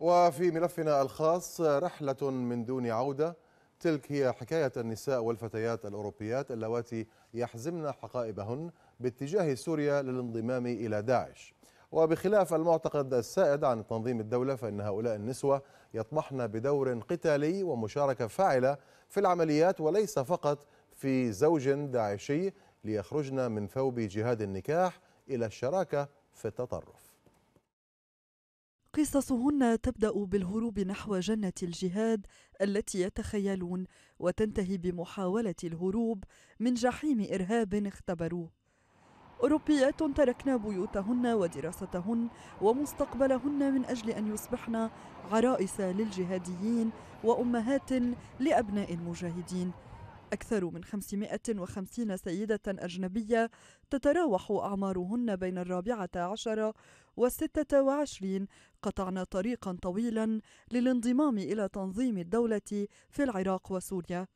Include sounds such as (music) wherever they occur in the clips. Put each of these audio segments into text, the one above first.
وفي ملفنا الخاص رحلة من دون عودة تلك هي حكاية النساء والفتيات الأوروبيات اللواتي يحزمن حقائبهن باتجاه سوريا للانضمام إلى داعش وبخلاف المعتقد السائد عن تنظيم الدولة فإن هؤلاء النسوة يطمحن بدور قتالي ومشاركة فاعلة في العمليات وليس فقط في زوج داعشي ليخرجن من ثوب جهاد النكاح إلى الشراكة في التطرف قصصهن تبدا بالهروب نحو جنه الجهاد التي يتخيلون وتنتهي بمحاوله الهروب من جحيم ارهاب اختبروه أوروبيات تركن بيوتهن ودراستهن ومستقبلهن من أجل أن يصبحن عرائس للجهاديين وأمهات لأبناء المجاهدين أكثر من 550 سيدة أجنبية تتراوح أعمارهن بين الرابعة عشرة والستة وعشرين قطعن طريقا طويلا للانضمام إلى تنظيم الدولة في العراق وسوريا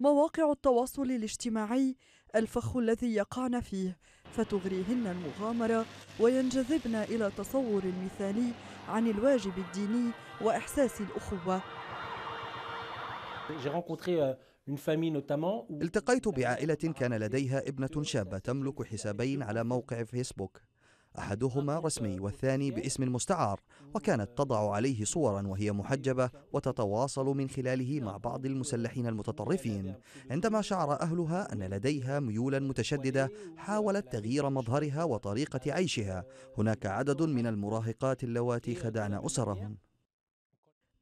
مواقع التواصل الاجتماعي الفخ الذي يقعن فيه فتغريهن المغامرة وينجذبن إلى تصور مثالي عن الواجب الديني وإحساس الأخوة Euh, التقيت بعائلة كان لديها ابنة شابة تملك حسابين على موقع فيسبوك أحدهما رسمي والثاني باسم مستعار وكانت تضع عليه صورا وهي محجبة وتتواصل من خلاله مع بعض المسلحين المتطرفين عندما شعر أهلها أن لديها ميولا متشددة حاولت تغيير مظهرها وطريقة عيشها هناك عدد من المراهقات اللواتي خدعن أسرهم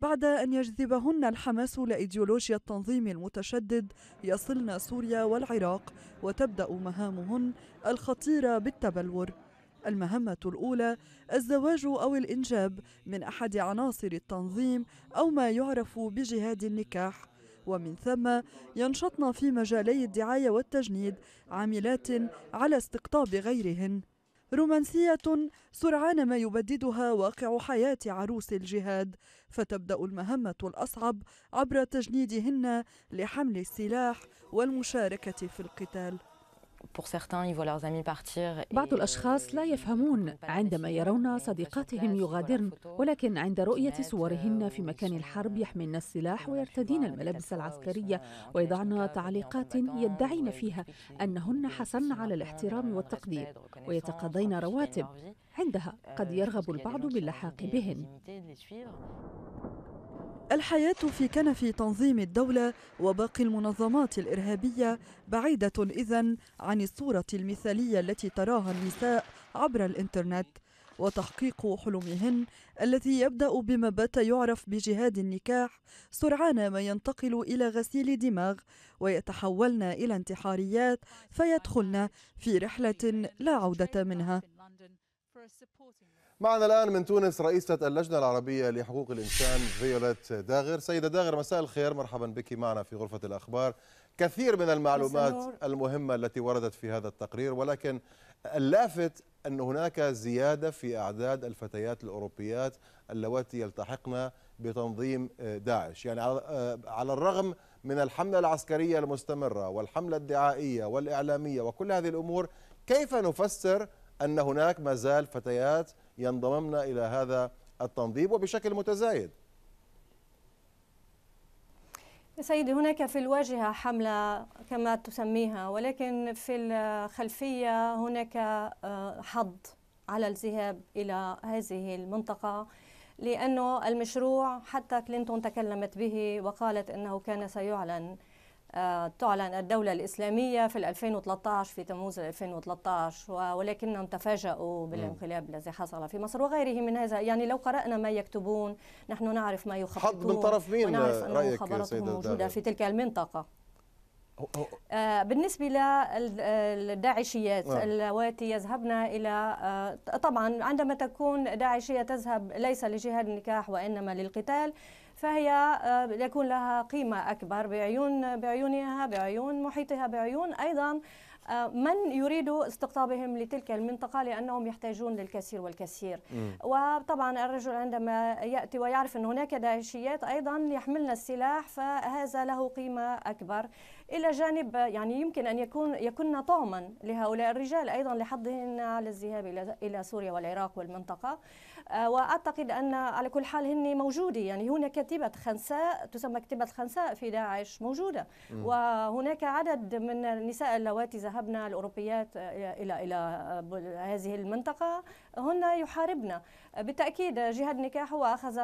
بعد أن يجذبهن الحماس لإيديولوجيا التنظيم المتشدد يصلن سوريا والعراق وتبدأ مهامهن الخطيرة بالتبلور المهمة الأولى الزواج أو الإنجاب من أحد عناصر التنظيم أو ما يعرف بجهاد النكاح ومن ثم ينشطن في مجالي الدعاية والتجنيد عاملات على استقطاب غيرهن رومانسية سرعان ما يبددها واقع حياة عروس الجهاد فتبدأ المهمة الأصعب عبر تجنيدهن لحمل السلاح والمشاركة في القتال بعض الأشخاص لا يفهمون عندما يرون صديقاتهم يغادرن ولكن عند رؤية صورهن في مكان الحرب يحملن السلاح ويرتدين الملابس العسكرية ويضعن تعليقات يدعين فيها أنهن حصلن على الاحترام والتقدير ويتقاضين رواتب عندها قد آه، يرغب البعض باللحاق بهن الحياة في كنف تنظيم الدولة وباقي المنظمات الإرهابية بعيدة إذن عن الصورة المثالية التي تراها النساء عبر الإنترنت وتحقيق حلمهن الذي يبدأ بما بات يعرف بجهاد النكاح سرعان ما ينتقل إلى غسيل دماغ ويتحولن إلى انتحاريات فيدخلن في رحلة لا عودة منها معنا الآن من تونس رئيسة اللجنة العربية لحقوق الإنسان فيوليت داغر سيدة داغر مساء الخير مرحبا بك معنا في غرفة الأخبار كثير من المعلومات المهمة التي وردت في هذا التقرير ولكن اللافت أن هناك زيادة في أعداد الفتيات الأوروبيات اللواتي يلتحقن بتنظيم داعش يعني على الرغم من الحملة العسكرية المستمرة والحملة الدعائية والإعلامية وكل هذه الأمور كيف نفسر أن هناك ما زال فتيات ينضممن إلى هذا التنظيم وبشكل متزايد سيدي هناك في الواجهة حملة كما تسميها ولكن في الخلفية هناك آه، حظ على الذهاب إلى هذه المنطقة لأنه المشروع حتى كلينتون تكلمت به وقالت أنه كان سيعلن تعلن الدولة الإسلامية في 2013 في تموز 2013 ولكنهم تفاجأوا بالانقلاب الذي حصل في مصر وغيره من هذا يعني لو قرأنا ما يكتبون نحن نعرف ما يخططون حظ من طرف مين رأيك سيدة موجودة في تلك المنطقة آه، بالنسبة للداعشيات نعم. اللواتي يذهبن إلى آه، طبعا عندما تكون داعشية تذهب ليس لجهاد النكاح وإنما للقتال فهي آه، يكون لها قيمة أكبر بعيون بعيونها بعيون محيطها بعيون أيضا من يريد استقطابهم لتلك المنطقة لأنهم يحتاجون للكثير والكثير وطبعا الرجل عندما يأتي ويعرف أن هناك داعشيات أيضا يحملن السلاح فهذا له قيمة أكبر إلى جانب يعني يمكن أن يكون يكون طعما لهؤلاء الرجال أيضا لحضهن على الذهاب إلى سوريا والعراق والمنطقة آه، واعتقد ان على كل حال هن موجوده يعني هناك كتيبه خنساء تسمى كتيبه خنساء في داعش موجوده م. وهناك عدد من النساء اللواتي ذهبن الاوروبيات آه، الى الى آه، هذه المنطقه هن يحاربن بالتاكيد جهاد نكاح هو اخذ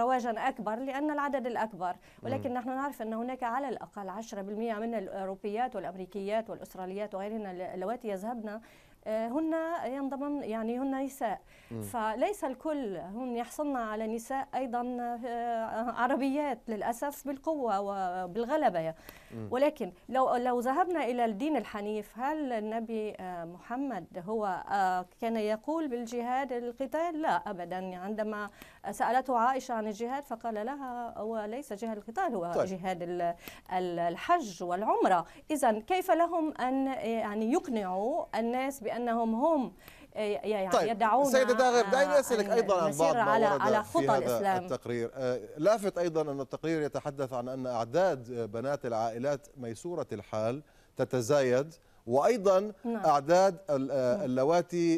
رواجا اكبر لان العدد الاكبر ولكن م. نحن نعرف ان هناك على الاقل 10% من الاوروبيات والامريكيات والاستراليات وغيرهن اللواتي يذهبن آه، هن ينضمن يعني هن نساء م. فليس الكل هن يحصلن على نساء ايضا آه، عربيات للاسف بالقوه وبالغلبه ولكن لو لو ذهبنا الى الدين الحنيف هل النبي آه، محمد هو كان يقول بالجهاد القتال لا ابدا عندما سالته عائشه عن الجهاد فقال لها هو ليس جهاد القتال هو طيب. جهاد الحج والعمره اذا كيف لهم ان يعني يقنعوا الناس بأن بانهم هم آه، يعني طيب يدعون سيدة داغب دعيني اسالك آه، ايضا عن بعض ما على على خطى في هذا الاسلام التقرير آه، لافت ايضا ان التقرير يتحدث عن ان اعداد بنات العائلات ميسوره الحال تتزايد وايضا نعم. اعداد نعم. اللواتي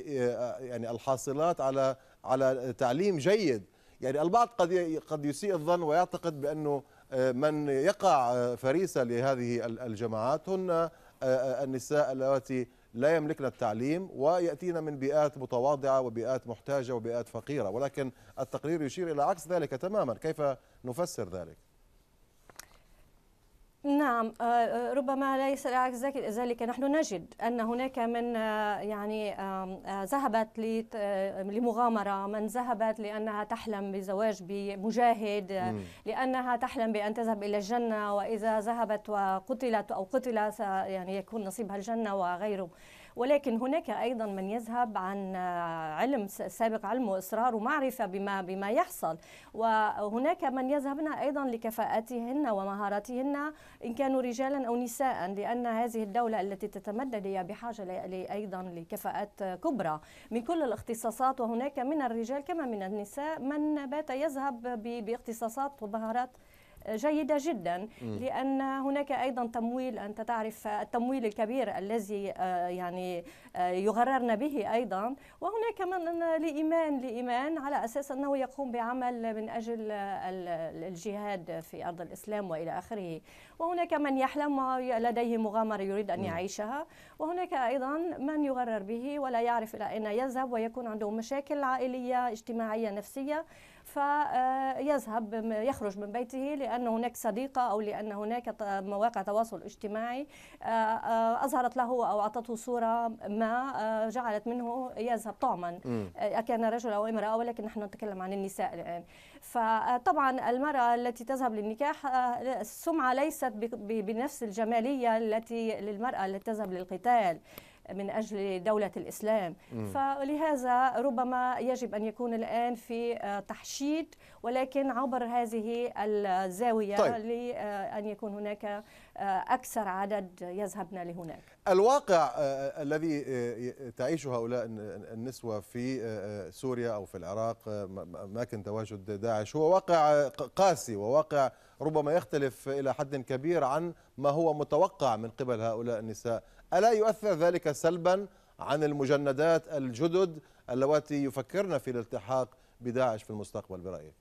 يعني الحاصلات على على تعليم جيد يعني البعض قد قد يسيء الظن ويعتقد بانه من يقع فريسه لهذه الجماعات هن آه، آه، النساء اللواتي لا يملكن التعليم ويأتين من بيئات متواضعة وبيئات محتاجة وبيئات فقيرة ولكن التقرير يشير إلى عكس ذلك تماما كيف نفسر ذلك؟ نعم آه، آه، ربما ليس العكس ذلك نحن نجد أن هناك من آه، يعني ذهبت لمغامرة من ذهبت لأنها تحلم بزواج بمجاهد لأنها تحلم بأن تذهب إلى الجنة وإذا ذهبت وقتلت أو قتلت يعني يكون نصيبها الجنة وغيره ولكن هناك أيضا من يذهب عن علم سابق علم وإصرار ومعرفة بما بما يحصل وهناك من يذهبن أيضا لكفاءاتهن ومهاراتهن إن كانوا رجالا أو نساء لأن هذه الدولة التي تتمدد هي بحاجة أيضا لكفاءات كبرى من كل الاختصاصات وهناك من الرجال كما من النساء من بات يذهب باختصاصات ومهارات جيدة جدا لأن هناك أيضا تمويل أنت تعرف التمويل الكبير الذي آه، يعني آه، يغررنا به أيضا وهناك من لإيمان لإيمان على أساس أنه يقوم بعمل من أجل آه، الجهاد في أرض الإسلام وإلى آخره وهناك من يحلم لديه مغامرة يريد أن يعيشها وهناك أيضا من يغرر به ولا يعرف إلى أين يذهب ويكون عنده مشاكل عائلية اجتماعية نفسية فيذهب يخرج من بيته لأن لأن هناك صديقة أو لأن هناك مواقع تواصل اجتماعي آه، آه، أظهرت له أو أعطته صورة ما آه، جعلت منه يذهب طعما كان رجل أو امرأة ولكن نحن نتكلم عن النساء الآن فطبعا المرأة التي تذهب للنكاح السمعة ليست بنفس الجمالية التي للمرأة التي تذهب للقتال من أجل دولة الإسلام م. فلهذا ربما يجب أن يكون الآن في آه، تحشيد ولكن عبر هذه الزاوية طيب. لأن آه، يكون هناك آه، أكثر عدد يذهبن لهناك الواقع الذي تعيشه هؤلاء النسوة في سوريا أو في العراق أماكن تواجد داعش هو واقع قاسي وواقع ربما يختلف إلى حد كبير عن ما هو متوقع من قبل هؤلاء النساء ألا يؤثر ذلك سلبا عن المجندات الجدد اللواتي يفكرن في الالتحاق بداعش في المستقبل برأيك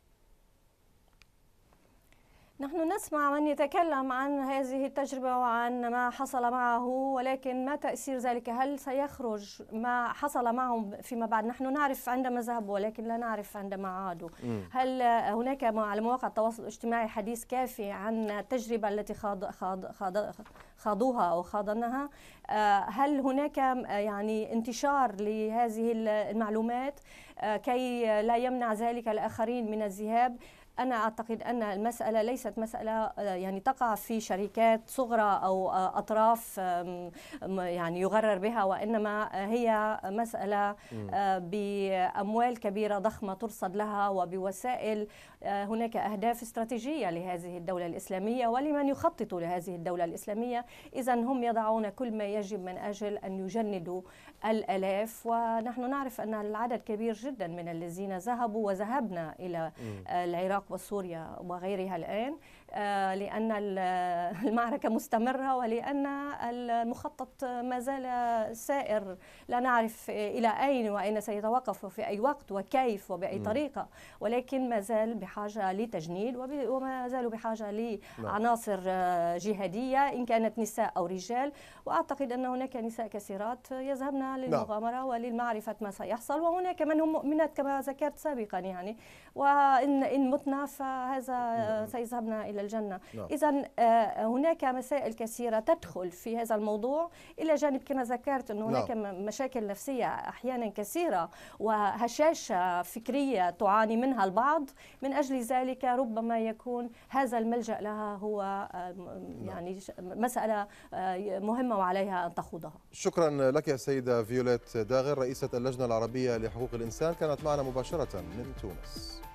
نحن نسمع من يتكلم عن هذه التجربة وعن ما حصل معه ولكن ما تأثير ذلك هل سيخرج ما حصل معهم فيما بعد نحن نعرف عندما ذهبوا ولكن لا نعرف عندما عادوا هل هناك على مواقع التواصل الاجتماعي حديث كافي عن التجربة التي خاض خاض خاض خاضوها أو خاضنها آه، هل هناك آه، يعني انتشار لهذه المعلومات آه، كي لا يمنع ذلك الآخرين من الذهاب أنا أعتقد أن المسألة ليست مسألة آه، يعني تقع في شركات صغرى أو آه، أطراف يعني يغرر بها وإنما هي مسألة آه، بأموال كبيرة ضخمة ترصد لها وبوسائل هناك أهداف استراتيجية لهذه الدولة الإسلامية ولمن يخطط لهذه الدولة الإسلامية إذا هم يضعون كل ما يجب من أجل أن يجندوا الآلاف ونحن نعرف أن العدد كبير جدا من الذين ذهبوا وذهبنا إلى العراق العراق وسوريا وغيرها الآن آه، لأن (laughs) المعركة مستمرة ولأن المخطط ما زال سائر لا نعرف إلى أين وأين سيتوقف وفي أي وقت وكيف وبأي م. طريقة ولكن ما زال بحاجة لتجنيد وما زالوا بحاجة نعم. لعناصر آه، جهادية إن كانت نساء أو رجال وأعتقد أن هناك نساء كثيرات يذهبن نعم. للمغامرة وللمعرفة ما سيحصل وهناك من هم مؤمنات كما ذكرت سابقا يعني وإن إن متنا أخطأنا فهذا نعم. سيذهبنا إلى الجنة نعم. إذا آه، هناك مسائل كثيرة تدخل في هذا الموضوع إلى جانب كما ذكرت انه هناك نعم. مشاكل نفسية أحيانا كثيرة وهشاشة فكرية تعاني منها البعض من أجل ذلك ربما يكون هذا الملجأ لها هو آه، يعني مسألة آه، مهمة وعليها أن تخوضها شكرا لك يا سيدة فيوليت داغر رئيسة اللجنة العربية لحقوق الإنسان كانت معنا مباشرة من تونس